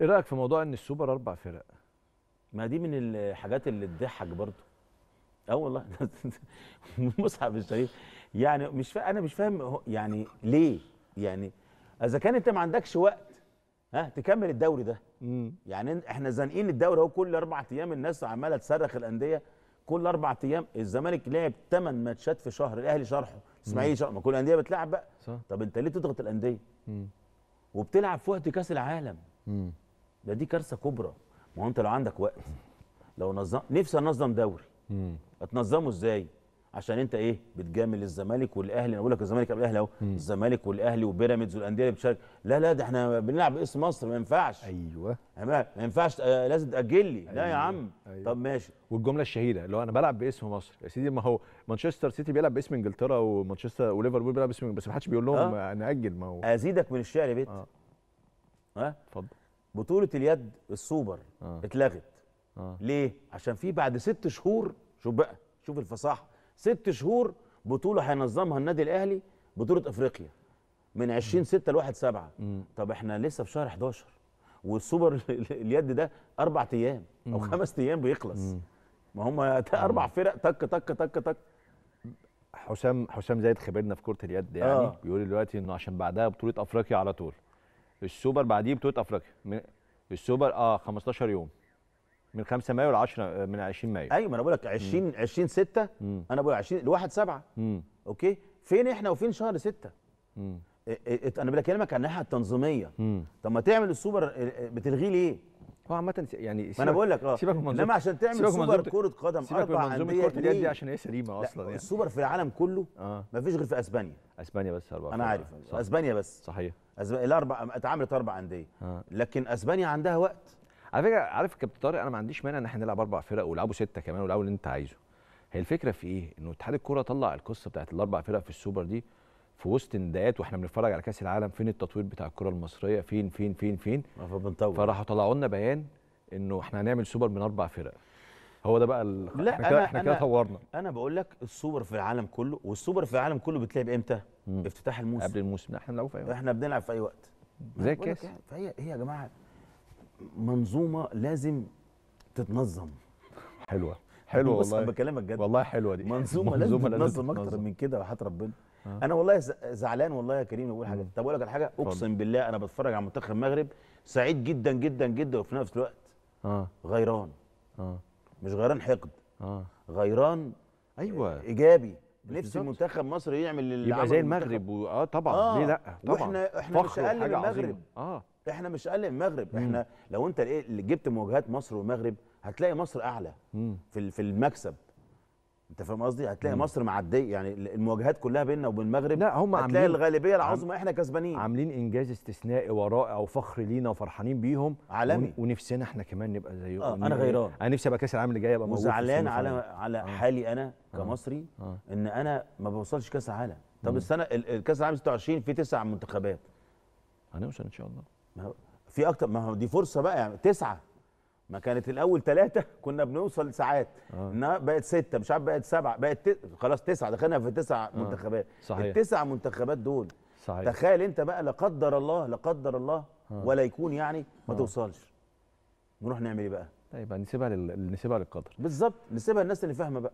ايه رايك في موضوع ان السوبر اربع فرق ما دي من الحاجات اللي تضحك برضه اه والله مصعب الشريف يعني مش فا... انا مش فاهم يعني ليه يعني اذا كان انت ما عندكش وقت ها تكمل الدوري ده يعني احنا زانقين الدوري اهو كل اربع ايام الناس عماله تصرخ الانديه كل اربع ايام الزمالك لعب ثمان ماتشات في شهر الاهلي شرحه اسماعيلي شرحه ما كل الانديه بتلعب بقى صح. طب انت ليه تضغط الانديه وبتلعب في وقت كاس العالم مم. ده دي كارثه كبرى ما هو انت لو عندك وقت لو نظم نفسي انظم دوري اتنظمه ازاي عشان انت ايه بتجامل الزمالك والاهلي انا بقول لك الزمالك قبل الاهلي اهو الزمالك والاهلي وبيراميدز والانديه اللي بتشارك لا لا ده احنا بنلعب باسم مصر ما ينفعش ايوه يعني ما ينفعش آه لازم تاجل لي أيوة. لا يا أيوة، عم أيوة. طب ماشي والجمله الشهيره اللي هو انا بلعب باسم مصر يا سيدي ما هو مانشستر سيتي بيلعب باسم انجلترا ومانشستر وليفربول بيلعب باسم بس ما حدش بيقول لهم آه. ناجل ما هو ازيدك من الشعر يا بيت اه اتفضل آه. بطوله اليد السوبر آه. اتلغت آه. ليه عشان في بعد ست شهور شوف بقى شوف الفصاحه ست شهور بطوله هينظمها النادي الاهلي بطوله افريقيا من 20 6 ل 1 7 طب احنا لسه في شهر 11 والسوبر اليد ده اربع ايام او خمس ايام بيخلص ما هم اربع فرق تك تك تك تك حسام حسام زايد خبرنا في كره اليد يعني آه. بيقول دلوقتي انه عشان بعدها بطوله افريقيا على طول السوبر بعديه بطوله افريقيا السوبر اه 15 يوم من 5 مايو ل 10 آه، من 20 مايو ايوه ما انا بقول لك 20 20 6 انا بقول 20 ل 1 7 اوكي فين احنا وفين شهر 6 انا بكلمك عن الناحيه التنظيميه طب ما تعمل السوبر آه، آه، بتلغيه ليه هو عامه يعني ما انا بقول لك اه سيبك من انما عشان تعمل سوبر كره قدم سيبك اربع انديه كره اليد دي عشان هي سليمه اصلا يعني السوبر في العالم كله آه. ما فيش غير في اسبانيا اسبانيا بس اربع انا عارف صح. اسبانيا بس صحيح أسب... الاربع اتعملت اربع انديه آه. لكن اسبانيا عندها وقت على فكره عارف كابتن طارق انا ما عنديش مانع ان احنا نلعب اربع فرق ولعبوا سته كمان ولعبوا اللي انت عايزه هي الفكره في ايه؟ انه اتحاد الكوره طلع القصه بتاعت الاربع فرق في السوبر دي في وسط نداءات واحنا بنتفرج على كاس العالم فين التطوير بتاع الكره المصريه فين فين فين فين فبنطور فراحوا طلعوا لنا بيان انه احنا هنعمل سوبر من اربع فرق هو ده بقى لا احنا كده احنا كده طورنا انا بقول لك السوبر في العالم كله والسوبر في العالم كله بتلعب امتى؟ مم. افتتاح الموسم قبل الموسم احنا بنلعب في اي وقت احنا بنلعب في اي وقت زي الكاس هي يعني، فهي هي يا جماعه منظومه لازم تتنظم حلوه حلوه والله بكلامك جد والله حلوه دي منظومه, منظومة لازم, لازم تتنظم اكتر من كده وحياه ربنا آه. انا والله زعلان والله يا كريم بقول حاجه طب اقول لك على حاجه اقسم بالله انا بتفرج على منتخب المغرب سعيد جدا جدا جدا وفي نفس الوقت اه غيران اه مش غيران حقد اه غيران ايوه ايجابي نفسي منتخب مصر يعمل اللي يبقى زي المغرب و... اه طبعا آه. ليه لا طبعا واحنا احنا مش اقل من المغرب اه احنا مش اقل من المغرب مم. احنا لو انت اللي جبت مواجهات مصر والمغرب هتلاقي مصر اعلى مم. في في المكسب انت فاهم قصدي هتلاقي مم. مصر معديه يعني المواجهات كلها بيننا وبين المغرب لا هم هتلاقي الغالبيه العظمى عم... احنا كسبانين عاملين انجاز استثنائي ورائع وفخر لينا وفرحانين بيهم عالمي ون... ونفسنا احنا كمان نبقى زيهم آه انا غيران انا نفسي ابقى كاس العالم اللي جاي ابقى موجود وزعلان على على آه. حالي انا آه. كمصري آه. آه. ان انا ما بوصلش كاس عالم طب مم. السنه الكاس العالم 26 في تسع منتخبات هنوصل ان شاء الله في اكتر ما هو دي فرصه بقى يعني تسعه ما كانت الاول ثلاثه كنا بنوصل ساعات آه. انها بقت سته مش عارف بقت سبعه بقت ت... خلاص تسعه دخلنا في تسع آه. منتخبات صحيح. التسع منتخبات دول صحيح. تخيل انت بقى لا قدر الله لا قدر الله آه. ولا يكون يعني ما آه. توصلش نروح نعمل ايه بقى؟ طيب نسيبها لل... نسيبها للقدر بالظبط نسيبها للناس اللي فاهمه بقى